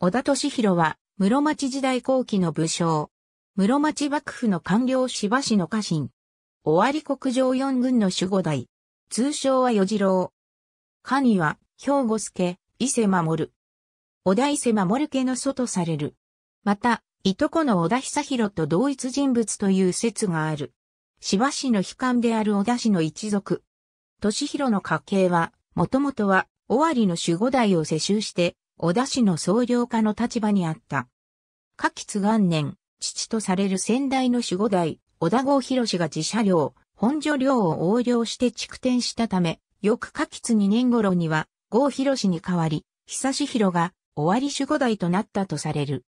小田敏弘は、室町時代後期の武将。室町幕府の官僚芝氏の家臣。尾張国上四軍の守護代。通称は与次郎。神は、兵庫助、伊勢守。小田伊勢守家の祖とされる。また、いとこの小田久弘と同一人物という説がある。芝氏の悲観である小田氏の一族。敏弘の家系は、もともとは、尾張の守護代を世襲して、小田市の総領家の立場にあった。下吉元年、父とされる先代の守護代、小田郷博が自社領、本所領を横領して築転したため、翌下吉2年頃には、郷博に代わり、久し広が、終わり守護代となったとされる。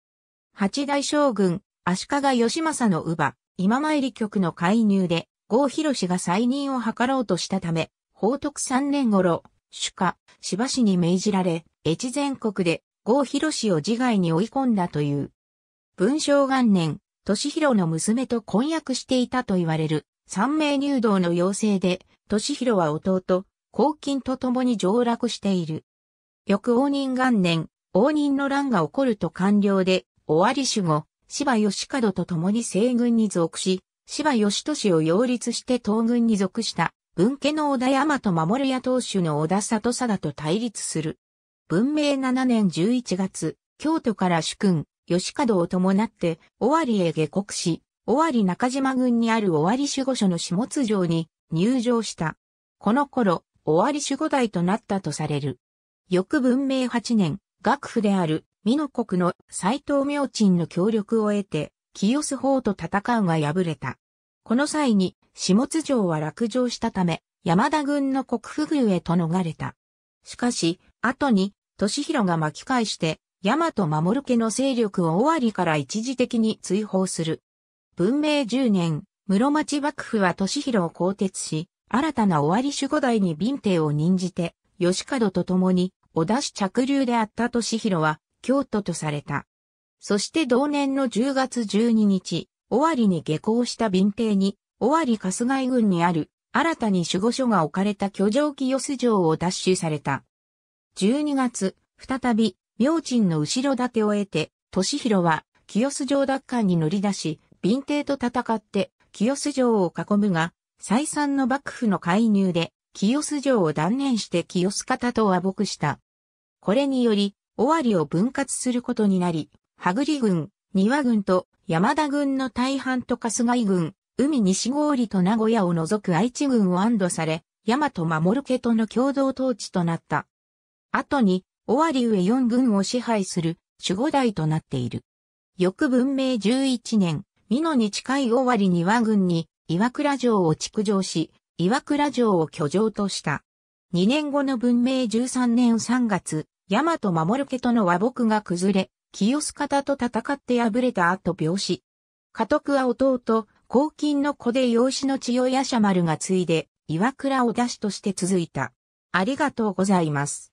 八代将軍、足利義政の乳母、今参り局の介入で、郷博が再任を図ろうとしたため、宝徳3年頃、主家、芝氏に命じられ、越前国で郷広氏を自害に追い込んだという。文章元年、敏広の娘と婚約していたと言われる三名入道の要請で、敏広は弟、黄金と共に上落している。翌応仁元年、応仁の乱が起こると官僚で、終わり守護、芝義門と共に西軍に属し、芝義俊を擁立して東軍に属した、文家の織田山と守屋当主の織田里貞と対立する。文明7年11月、京都から主君、吉門を伴って、尾張へ下国し、尾張中島郡にある尾張守護所の下津城に入城した。この頃、尾張守護代となったとされる。翌文明8年、学府である、美濃国の斎藤明鎮の協力を得て、清須法と戦うが敗れた。この際に、下津城は落城したため、山田軍の国府宮へと逃れた。しかし、後に、年弘が巻き返して、大和守家の勢力を尾張から一時的に追放する。文明10年、室町幕府は年弘を更迭し、新たな尾張守護代に便帝を任じて、吉門と共に、小田市着流であった年弘は、京都とされた。そして同年の10月12日、尾張に下校した便帝に、尾張春日井郡にある、新たに守護所が置かれた居城清洲城を奪取された。12月、再び、明珍の後ろ盾を得て、敏弘は、清洲城奪還に乗り出し、便 i と戦って、清洲城を囲むが、再三の幕府の介入で、清洲城を断念して清洲方と和睦した。これにより、尾張を分割することになり、羽栗軍、丹羽軍と山田軍の大半と春日井軍、海西郡と名古屋を除く愛知軍を安堵され、大和守家との共同統治となった。後に、尾張上四軍を支配する守護代となっている。翌文明11年、美濃に近い尾張に和軍に岩倉城を築城し、岩倉城を居城とした。2年後の文明13年3月、大和守家との和睦が崩れ、清須方と戦って敗れた後病死。家督は弟、黄金の子で養子の千代夜叉丸が継いで、岩倉を出しとして続いた。ありがとうございます。